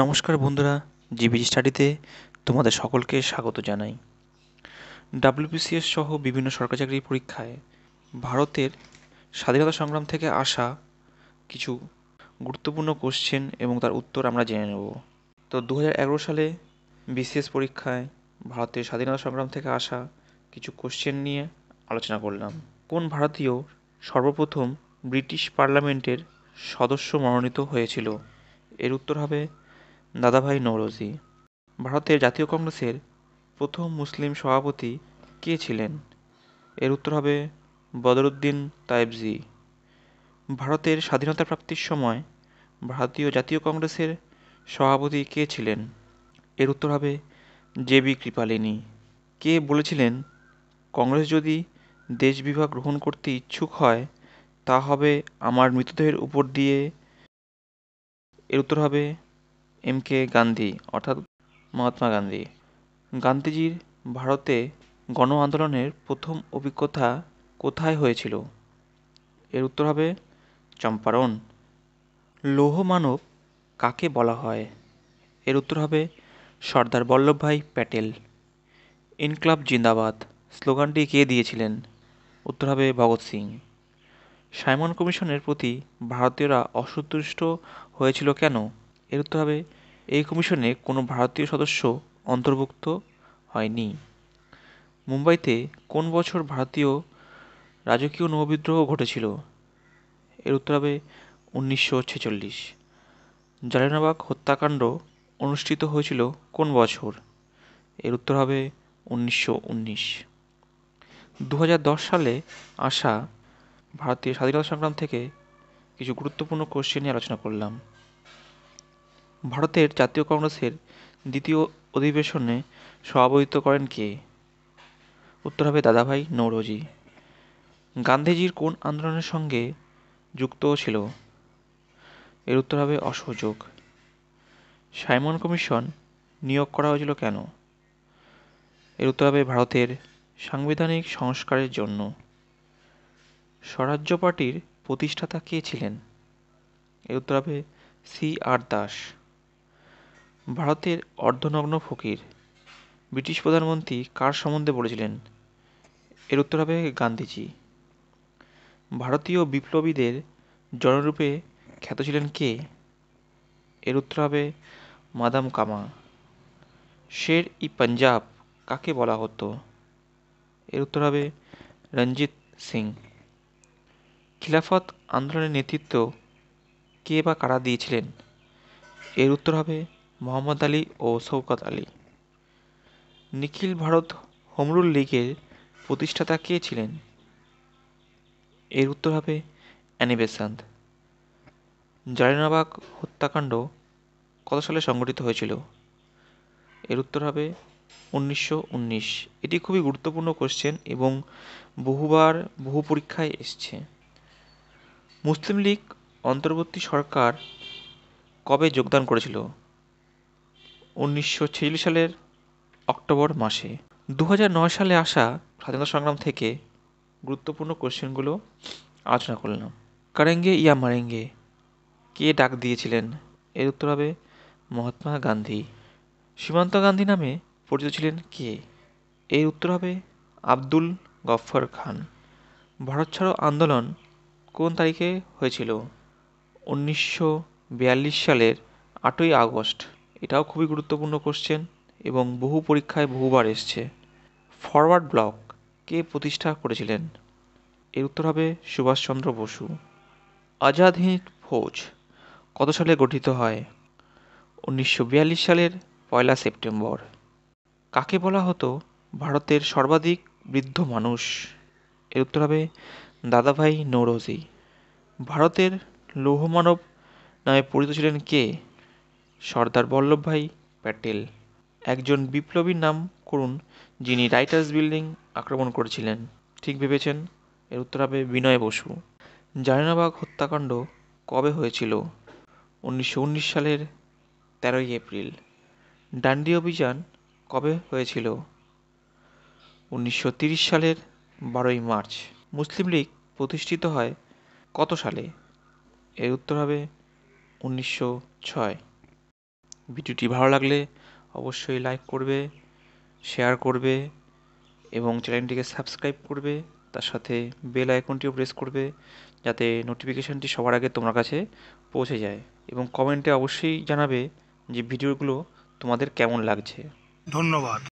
নমস্কার বন্ধুরা জিবি স্টাডিতে তোমাদের সকলকে স্বাগত জানাই ডাব্লিউবিসিএস সহ বিভিন্ন সরকারি চাকরি পরীক্ষায় ভারতের স্বাধীনতা সংগ্রাম থেকে আসা কিছু গুরুত্বপূর্ণ কোশ্চেন এবং তার উত্তর আমরা জেনে নেব তো দু সালে বিসিএস পরীক্ষায় ভারতের স্বাধীনতা সংগ্রাম থেকে আসা কিছু কোশ্চেন নিয়ে আলোচনা করলাম কোন ভারতীয় সর্বপ্রথম ব্রিটিশ পার্লামেন্টের সদস্য মনোনীত হয়েছিল এর উত্তর হবে দাদাভাই নৌরজি ভারতের জাতীয় কংগ্রেসের প্রথম মুসলিম সভাপতি কে ছিলেন এর উত্তর হবে বদরুদ্দিন তাইবজি ভারতের স্বাধীনতা প্রাপ্তির সময় ভারতীয় জাতীয় কংগ্রেসের সভাপতি কে ছিলেন এর উত্তর হবে জে বি কৃপালিনী কে বলেছিলেন কংগ্রেস যদি দেশ বিভাগ গ্রহণ করতে ইচ্ছুক হয় তা হবে আমার মৃতদেহের উপর দিয়ে এর উত্তর হবে এম কে গান্ধী অর্থাৎ মহাত্মা গান্ধী গান্ধীজির ভারতে গণ আন্দোলনের প্রথম অভিজ্ঞতা কোথায় হয়েছিল এর উত্তর হবে চম্পারণ লৌহ মানব কাকে বলা হয় এর উত্তর হবে সর্দার বল্লভভাই প্যাটেল ইনক্লাব জিন্দাবাদ স্লোগানটি কে দিয়েছিলেন উত্তর হবে ভগৎ সিং সাইমন কমিশনের প্রতি ভারতীয়রা অসন্তুষ্ট হয়েছিল কেন এর উত্তর হবে এই কমিশনে কোনো ভারতীয় সদস্য অন্তর্ভুক্ত হয়নি মুম্বাইতে কোন বছর ভারতীয় রাজকীয় নৌবিদ্রোহ ঘটেছিল এর উত্তর হবে উনিশশো ছেচল্লিশ জালিয়ানবাগ হত্যাকাণ্ড অনুষ্ঠিত হয়েছিল কোন বছর এর উত্তর হবে উনিশশো উনিশ দু সালে আসা ভারতীয় স্বাধীনতা সংগ্রাম থেকে কিছু গুরুত্বপূর্ণ কোশ্চেন নিয়ে আলোচনা করলাম ভারতের জাতীয় কংগ্রেসের দ্বিতীয় অধিবেশনে সভাপতিত্ব করেন কে উত্তর হবে দাদাভাই নৌরোজি গান্ধীজির কোন আন্দোলনের সঙ্গে যুক্ত ছিল এর উত্তর হবে অসহযোগ সাইমন কমিশন নিয়োগ করা হয়েছিল কেন এর উত্তর হবে ভারতের সাংবিধানিক সংস্কারের জন্য স্বরাজ্য পার্টির প্রতিষ্ঠাতা কে ছিলেন এর উত্তর হবে সি আর দাস ভারতের অর্ধনগ্ন ফকির ব্রিটিশ প্রধানমন্ত্রী কার সম্বন্ধে বলেছিলেন এর উত্তর হবে গান্ধীজি ভারতীয় বিপ্লবীদের জনরূপে খ্যাত ছিলেন কে এর উত্তর হবে মাদাম কামা শের ই পাঞ্জাব কাকে বলা হতো এর উত্তর হবে রঞ্জিত সিং খিলাফত আন্দোলনের নেতৃত্ব কে বা কারা দিয়েছিলেন এর উত্তর হবে মোহাম্মদ আলী ও সৌকত আলী নিখিল ভারত হোমরুল লীগের প্রতিষ্ঠাতা কে ছিলেন এর উত্তর হবে অ্যানি বেসান্ত জালিনাবাগ হত্যাকাণ্ড কত সালে সংঘটিত হয়েছিল এর উত্তর হবে উনিশশো এটি খুবই গুরুত্বপূর্ণ কোশ্চেন এবং বহুবার বহু পরীক্ষায় এসছে মুসলিম লীগ অন্তর্বর্তী সরকার কবে যোগদান করেছিল উনিশশো সালের অক্টোবর মাসে দু সালে আসা স্বাধীনতা সংগ্রাম থেকে গুরুত্বপূর্ণ কোশ্চেনগুলো আলোচনা করলাম কারেঙ্গে ইয়া মারেঙ্গে কে ডাক দিয়েছিলেন এর উত্তর হবে মহাত্মা গান্ধী সীমান্ত গান্ধী নামে পরিচিত ছিলেন কে এর উত্তর হবে আব্দুল গফ্ফর খান ভারত ছাড়ো আন্দোলন কোন তারিখে হয়েছিল উনিশশো সালের আটই আগস্ট এটাও খুবই গুরুত্বপূর্ণ কোশ্চেন এবং বহু পরীক্ষায় বহুবার এসছে ফরওয়ার্ড ব্লক কে প্রতিষ্ঠা করেছিলেন এর উত্তর হবে সুভাষচন্দ্র বসু আজাদ হিন্দ ফৌজ কত সালে গঠিত হয় উনিশশো সালের পয়লা সেপ্টেম্বর কাকে বলা হতো ভারতের সর্বাধিক বৃদ্ধ মানুষ এর উত্তর হবে দাদাভাই নৌরজি ভারতের লৌহমানব নামে পরিচিত ছিলেন কে সর্দার বল্লভভাই প্যাটেল একজন বিপ্লবীর নাম করুন যিনি রাইটার্স বিল্ডিং আক্রমণ করেছিলেন ঠিক ভেবেছেন এর উত্তর হবে বিনয় বসু জাহিনাবাগ হত্যাকাণ্ড কবে হয়েছিল উনিশশো উনিশ সালের তেরোই এপ্রিল ডান্ডি অভিযান কবে হয়েছিল উনিশশো তিরিশ সালের বারোই মার্চ মুসলিম লীগ প্রতিষ্ঠিত হয় কত সালে এর উত্তর হবে উনিশশো ছয় ভিডিওটি ভালো লাগলে অবশ্যই লাইক করবে শেয়ার করবে এবং চ্যানেলটিকে সাবস্ক্রাইব করবে তার সাথে বেল আইকনটিও প্রেস করবে যাতে নোটিফিকেশানটি সবার আগে তোমার কাছে পৌঁছে যায় এবং কমেন্টে অবশ্যই জানাবে যে ভিডিওগুলো তোমাদের কেমন লাগছে ধন্যবাদ